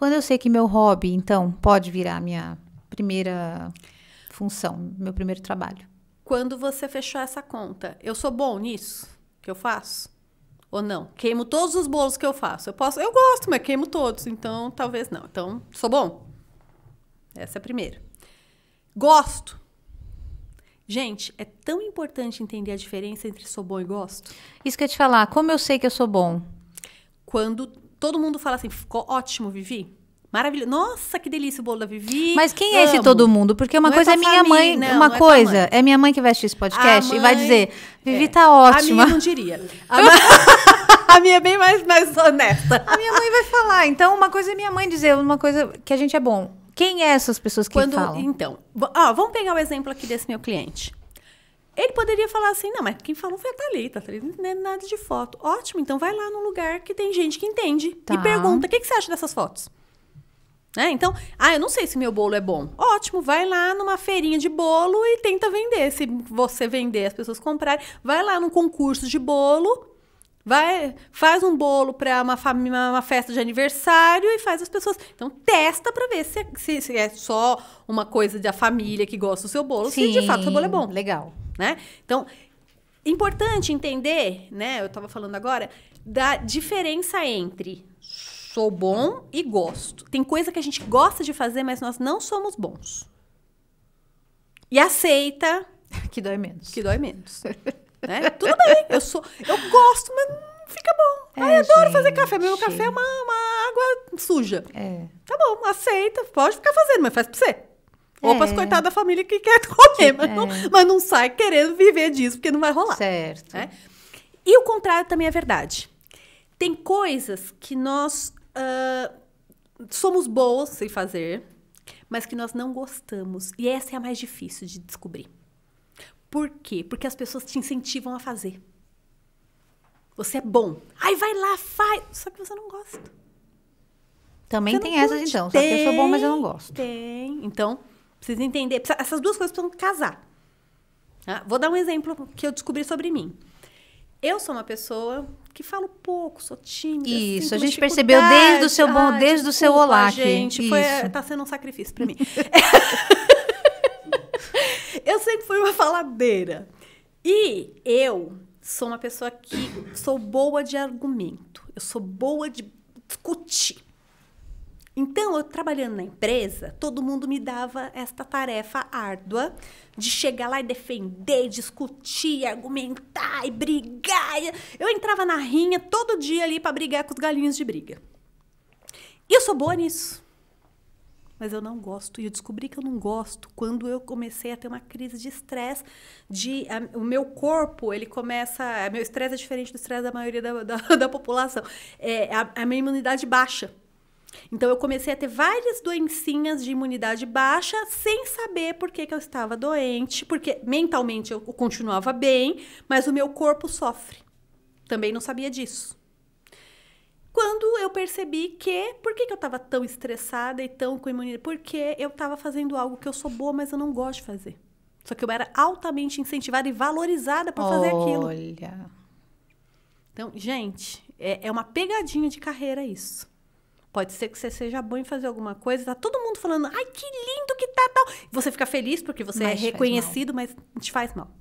Quando eu sei que meu hobby, então, pode virar minha primeira função, meu primeiro trabalho. Quando você fechou essa conta, eu sou bom nisso que eu faço? Ou não? Queimo todos os bolos que eu faço. Eu posso, eu gosto, mas queimo todos, então talvez não. Então, sou bom. Essa é a primeira. Gosto. Gente, é tão importante entender a diferença entre sou bom e gosto. Isso que eu ia te falar, como eu sei que eu sou bom? Quando todo mundo fala assim, ficou ótimo, Vivi. Maravilhoso. Nossa, que delícia o bolo da Vivi. Mas quem Amo. é esse todo mundo? Porque uma não é coisa é, minha família. mãe, não, uma não é coisa é, é, minha mãe que veste esse podcast mãe... e vai dizer: Vivi tá é. tá ótima. A minha não diria. A, ma... a minha é bem mais, mais honesta. A minha mãe vai falar. Então, uma coisa é minha mãe dizer, uma coisa que a gente é bom. Quem é essas pessoas que Quando, falam? Então, ó, vamos pegar o exemplo aqui desse meu cliente. Ele poderia falar assim, não, mas quem falou foi a Thalita, Thalita não entende é nada de foto. Ótimo, então vai lá num lugar que tem gente que entende tá. e pergunta, o que, que você acha dessas fotos? Né? Então, ah, eu não sei se meu bolo é bom. Ótimo, vai lá numa feirinha de bolo e tenta vender. Se você vender, as pessoas comprarem, vai lá num concurso de bolo, vai, faz um bolo para uma, uma, festa de aniversário e faz as pessoas. Então, testa para ver se, é, se, se, é só uma coisa da família que gosta do seu bolo, Sim, se de fato seu bolo é bom. Legal. Né? Então, importante entender, né? Eu estava falando agora da diferença entre sou bom e gosto. Tem coisa que a gente gosta de fazer, mas nós não somos bons. E aceita. Que dói menos. Que dói menos. né? Tudo bem, eu sou. Eu gosto, mas não fica bom. É, Ai, eu adoro gente. fazer café. Meu café é uma, uma água suja. É. Tá bom, aceita. Pode ficar fazendo, mas faz pra você. Ou para as é. coitadas da família que quer comer, mas, é. não, mas não sai querendo viver disso, porque não vai rolar. Certo. Né? E o contrário também é verdade. Tem coisas que nós ah, somos boas em fazer, mas que nós não gostamos. E essa é a mais difícil de descobrir. Por quê? Porque as pessoas te incentivam a fazer. Você é bom. Ai, vai lá, faz. Só que você não gosta. Também você tem essa, então. Só que eu sou bom, mas eu não gosto. Tem. Então, precisa entender. Essas duas coisas precisam casar. Ah, vou dar um exemplo que eu descobri sobre mim. Eu sou uma pessoa que falo pouco, sou tímida. Isso, a gente percebeu desde o seu bom, Ai, desde o seu olá gente. Foi, tá sendo um sacrifício para mim. eu sempre fui uma faladeira. E eu sou uma pessoa que sou boa de argumento. Eu sou boa de discutir. Então, eu trabalhando na empresa, todo mundo me dava esta tarefa árdua de chegar lá e defender, discutir, argumentar e brigar. Eu entrava na rinha todo dia ali para brigar com os galinhos de briga. E eu sou boa nisso. Mas eu não gosto. E eu descobri que eu não gosto quando eu comecei a ter uma crise de estresse. De, o meu corpo, ele começa. Meu estresse é diferente do estresse da maioria da, da, da população. É, a, a minha imunidade baixa. Então eu comecei a ter várias doencinhas de imunidade baixa sem saber por que, que eu estava doente, porque mentalmente eu continuava bem, mas o meu corpo sofre. Também não sabia disso. Quando eu percebi que, por que, que eu estava tão estressada e tão com imunidade? Porque eu estava fazendo algo que eu sou boa, mas eu não gosto de fazer. Só que eu era altamente incentivada e valorizada para fazer aquilo. Olha. Então, gente, é, é uma pegadinha de carreira isso. Pode ser que você seja bom em fazer alguma coisa, tá todo mundo falando, ai, que lindo que tá tal. Você fica feliz porque você é mas é reconhecido, mas te faz mal.